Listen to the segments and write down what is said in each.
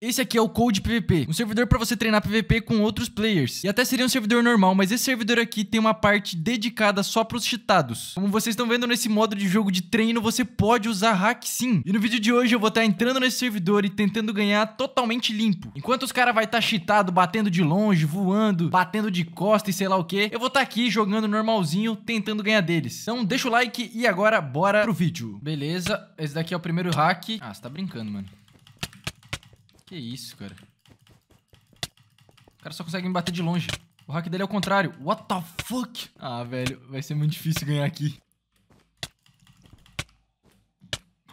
Esse aqui é o Code PVP, um servidor para você treinar PVP com outros players. E até seria um servidor normal, mas esse servidor aqui tem uma parte dedicada só para os cheatados. Como vocês estão vendo nesse modo de jogo de treino, você pode usar hack sim. E no vídeo de hoje eu vou estar tá entrando nesse servidor e tentando ganhar totalmente limpo. Enquanto os caras vai estar tá cheatado, batendo de longe, voando, batendo de costa e sei lá o que, eu vou estar tá aqui jogando normalzinho, tentando ganhar deles. Então deixa o like e agora bora pro vídeo. Beleza, esse daqui é o primeiro hack. Ah, você tá brincando, mano. Que isso, cara. O cara só consegue me bater de longe. O hack dele é o contrário. What the fuck? Ah, velho, vai ser muito difícil ganhar aqui.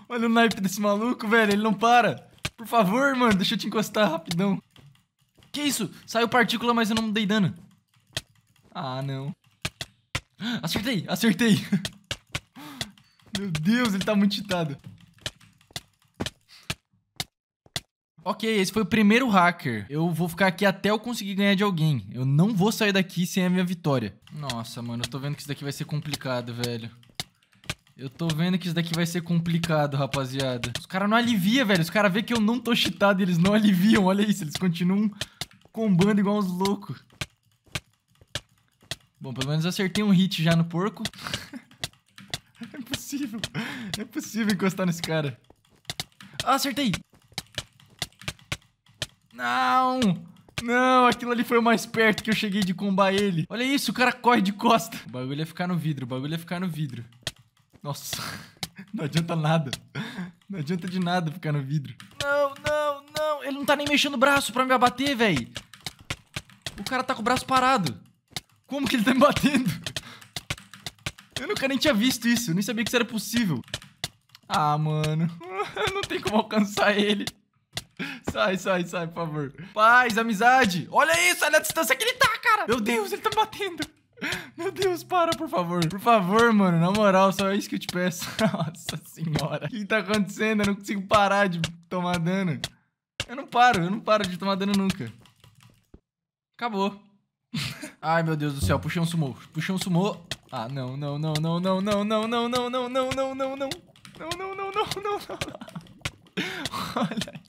Olha o naipe desse maluco, velho. Ele não para. Por favor, mano, deixa eu te encostar rapidão. Que isso? Saiu partícula, mas eu não dei dano. Ah, não. Acertei, acertei. Meu Deus, ele tá muito cheatado. Ok, esse foi o primeiro hacker. Eu vou ficar aqui até eu conseguir ganhar de alguém. Eu não vou sair daqui sem a minha vitória. Nossa, mano, eu tô vendo que isso daqui vai ser complicado, velho. Eu tô vendo que isso daqui vai ser complicado, rapaziada. Os caras não aliviam, velho. Os caras vê que eu não tô cheatado eles não aliviam. Olha isso, eles continuam combando igual uns loucos. Bom, pelo menos eu acertei um hit já no porco. é impossível. É impossível encostar nesse cara. Ah, acertei. Não! Não, aquilo ali foi o mais perto que eu cheguei de combar ele. Olha isso, o cara corre de costa. O bagulho ia é ficar no vidro, o bagulho ia é ficar no vidro. Nossa, não adianta nada. Não adianta de nada ficar no vidro. Não, não, não. Ele não tá nem mexendo o braço pra me abater, velho. O cara tá com o braço parado. Como que ele tá me batendo? Eu nunca nem tinha visto isso. Eu nem sabia que isso era possível. Ah, mano. não tem como alcançar ele. Sai, sai, sai, por favor. Paz, amizade. Olha isso, olha a distância que ele tá, cara. Meu Deus, ele tá me batendo. Meu Deus, para, por favor. Por favor, mano. Na moral, só é isso que eu te peço. Nossa senhora. O que tá acontecendo? Eu não consigo parar de tomar dano. Eu não paro, eu não paro de tomar dano nunca. Acabou. Ai, meu Deus do céu. Puxei um sumô. Puxei um sumô. Ah, não, não, não, não, não, não, não, não, não, não, não, não, não, não. Não, não, não, não, não, não. não, não, não, não, não, não, não, não, não, não, Olha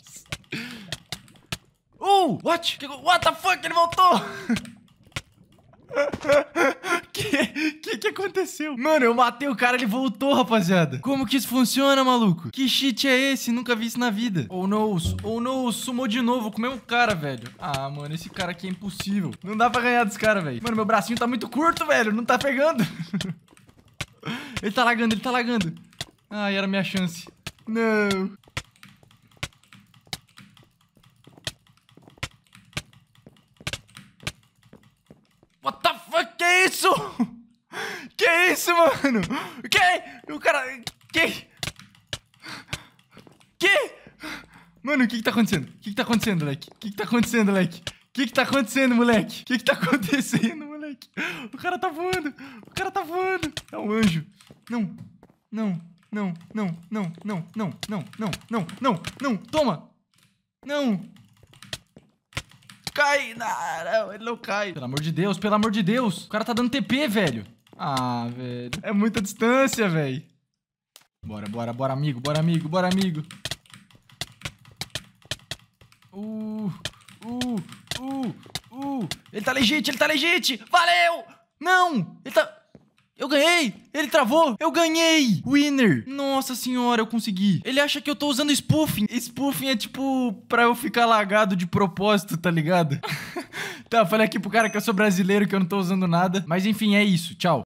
voltou! What? What the fuck? Ele voltou! que, que que aconteceu? Mano, eu matei o cara, ele voltou, rapaziada. Como que isso funciona, maluco? Que cheat é esse? Nunca vi isso na vida. oh, no, oh, no, sumou de novo com o mesmo cara, velho. Ah, mano, esse cara aqui é impossível. Não dá pra ganhar desse cara, velho. Mano, meu bracinho tá muito curto, velho. Não tá pegando. ele tá lagando, ele tá lagando. Ai, ah, era minha chance. Não. isso? Que isso, mano? Que? O cara. Que? Que? Mano, o que que tá acontecendo? O que que tá acontecendo, moleque? O que que tá acontecendo, moleque? O que que tá acontecendo, moleque? O que que tá acontecendo, moleque? O cara tá voando! O cara tá voando! É um anjo! Não! Não! Não! Não! Não! Não! Não! Não! Não! Não! Não! Toma! Não! cai. Não, ele não cai. Pelo amor de Deus, pelo amor de Deus. O cara tá dando TP, velho. Ah, velho. É muita distância, velho. Bora, bora, bora, amigo. Bora, amigo. Bora, amigo. Uh, uh, uh, uh. Ele tá legit, ele tá legit. Valeu! Não! Ele tá... Eu ganhei! Ele travou! Eu ganhei! Winner! Nossa senhora, eu consegui. Ele acha que eu tô usando spoofing. Spoofing é tipo pra eu ficar lagado de propósito, tá ligado? tá, falei aqui pro cara que eu sou brasileiro, que eu não tô usando nada. Mas enfim, é isso. Tchau.